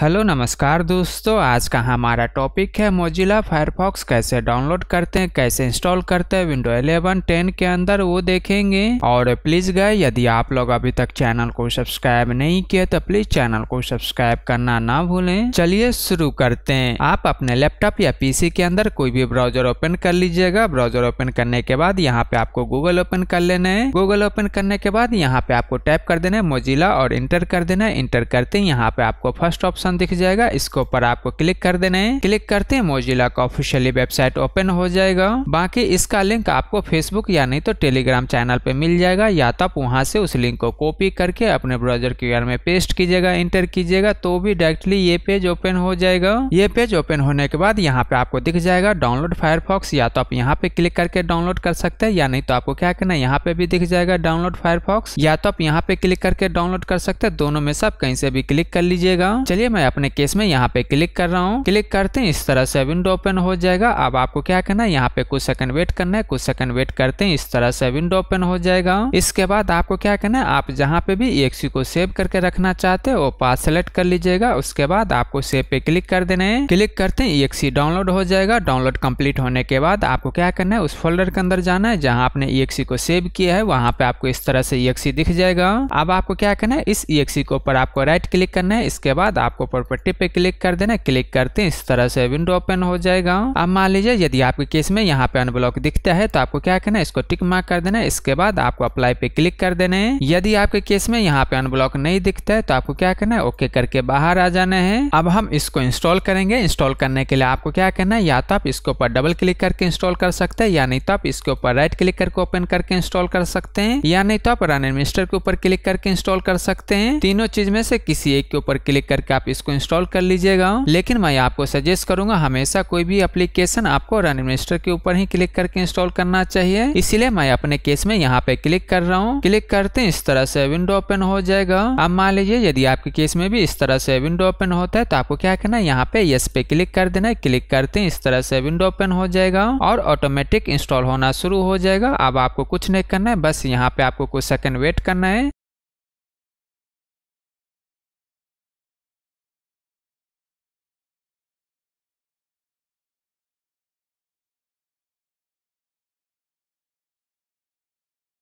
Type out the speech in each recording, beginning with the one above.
hello नमस्कार दोस्तों आज का हमारा टॉपिक है मोजिला फायरफॉक्स कैसे डाउनलोड करते हैं कैसे इंस्टॉल करते हैं विंडो 11 10 के अंदर वो देखेंगे और प्लीज गए यदि आप लोग अभी तक चैनल को सब्सक्राइब नहीं किया तो प्लीज चैनल को सब्सक्राइब करना ना भूलें चलिए शुरू करते हैं आप अपने लैपटॉप या पीसी के अंदर कोई भी ब्राउजर ओपन कर लीजिएगा ब्राउजर ओपन करने के बाद यहाँ पे आपको गूगल ओपन कर लेना है गूगल ओपन करने के बाद यहाँ पे आपको टाइप कर देना है मोजिला और इंटर कर देना है इंटर करते ही यहाँ पे आपको फर्स्ट ऑप्शन ऑप्शन दिख जाएगा इसके ऊपर आपको क्लिक कर देना है क्लिक करते ही मोजिला का ऑफिशियली वेबसाइट ओपन हो जाएगा बाकी इसका लिंक आपको फेसबुक या नहीं तो टेलीग्राम चैनल पे मिल जाएगा या तो आप वहाँ से उस लिंक को कॉपी करके अपने ब्राउजर क्यूआर में पेस्ट कीजिएगा इंटर कीजिएगा तो भी डायरेक्टली ये पेज ओपन हो जाएगा ये पेज ओपन होने के बाद यहाँ पे आपको दिख जाएगा डाउनलोड फायरफॉक्स या तो आप यहाँ पे क्लिक करके डाउनलोड कर सकते हैं या नहीं तो आपको क्या करना यहाँ पे भी दिख जाएगा डाउनलोड फायरफॉक्स या तो आप यहाँ पे क्लिक करके डाउनलोड कर सकते हैं दोनों में से आप कहीं से भी क्लिक कर लीजिएगा चलिए मैं अपने केस में यहाँ पे क्लिक कर रहा हूँ क्लिक करते हैं इस तरह से विंडो ओपन हो जाएगा अब आपको क्या करना है यहाँ पे कुछ सेकंड वेट करना है कुछ सेकंड वेट करते हैं इस तरह से विंडो ओपन हो जाएगा इसके बाद आपको क्या करना है आप जहाँ पे भी एक्सी को सेव करके रखना चाहते हो पास सेलेक्ट कर लीजिएगा उसके बाद आपको सेव पे क्लिक कर देना है क्लिक करते हैं ई डाउनलोड हो जाएगा डाउनलोड कम्प्लीट होने के बाद आपको क्या करना है उस फोल्डर के अंदर जाना है जहाँ आपने ई को सेव किया है वहाँ पे आपको इस तरह से ई दिख जाएगा अब आपको क्या करना है इस ई को ऊपर आपको राइट क्लिक करना है इसके बाद आपको ऊपर प्रॉपर्टी पे क्लिक कर देना क्लिक करते हैं इस तरह से विंडो ओपन हो जाएगा अब मान लीजिए यदि आपके केस में यहाँ पे अनब्लॉक दिखता है तो आपको क्या करना है इसको टिक मार्क कर देना है इसके बाद आपको अप्लाई पे क्लिक कर देना है यदि आपके केस में यहाँ पे अनब्लॉक नहीं दिखता है तो आपको क्या करना है ओके करके बाहर आ जाना है अब हम इसको इंस्टॉल करेंगे इंस्टॉल करने के लिए आपको क्या करना है या तो आप इसके ऊपर डबल क्लिक करके इंस्टॉल कर सकते हैं या नहीं तो आप इसके ऊपर राइट क्लिक करके ओपन करके इंस्टॉल कर सकते हैं या नहीं तो आप रन एडमिनिस्टर के ऊपर क्लिक करके इंस्टॉल कर सकते हैं तीनों चीज में से किसी एक के ऊपर क्लिक करके आप इसको इंस्टॉल कर लीजिएगा लेकिन मैं आपको सजेस्ट करूंगा हमेशा कोई भी एप्लीकेशन आपको रन इन्वेस्टर के ऊपर ही क्लिक करके इंस्टॉल करना चाहिए इसलिए मैं अपने केस में यहाँ पे क्लिक कर रहा हूँ क्लिक करते इस तरह से विंडो ओपन हो जाएगा अब मान लीजिए यदि आपके केस में भी इस तरह से विंडो ओपन होता है तो आपको क्या करना है यहाँ पे यस पे क्लिक कर देना है क्लिक करते इस तरह से विंडो ओपन हो जाएगा और ऑटोमेटिक इंस्टॉल होना शुरू हो जाएगा अब आपको कुछ नहीं करना है बस यहाँ पे आपको कुछ सेकंड वेट करना है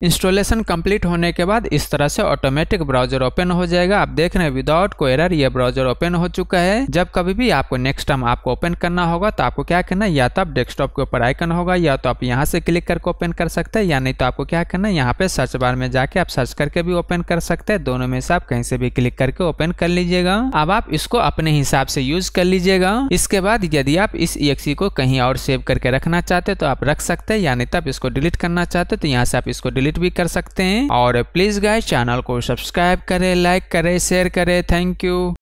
इंस्टॉलेशन कंप्लीट होने के बाद इस तरह से ऑटोमेटिक ब्राउजर ओपन हो जाएगा आप देख रहे हैं विदाउट को एरर ये ब्राउजर ओपन हो चुका है जब कभी भी आपको नेक्स्ट टाइम आपको ओपन करना होगा तो आपको क्या करना है या तो आप डेस्कटॉप के ऊपर आइकन होगा या तो आप यहाँ से क्लिक करके ओपन कर सकते हैं या नहीं तो आपको क्या करना है यहाँ पे सर्च बार में जाके आप सर्च करके भी ओपन कर सकते हैं दोनों में से आप कहीं से भी क्लिक करके ओपन कर लीजिएगा अब आप इसको अपने हिसाब से यूज कर लीजिएगा इसके बाद यदि आप इस एक्सी को कहीं और सेव करके रखना चाहते हो तो आप रख सकते हैं या नहीं तो आप इसको डिलीट करना चाहते तो यहाँ से आप इसको डिलीट विजिट भी कर सकते हैं और प्लीज गाय चैनल को सब्सक्राइब करें लाइक करें शेयर करें थैंक यू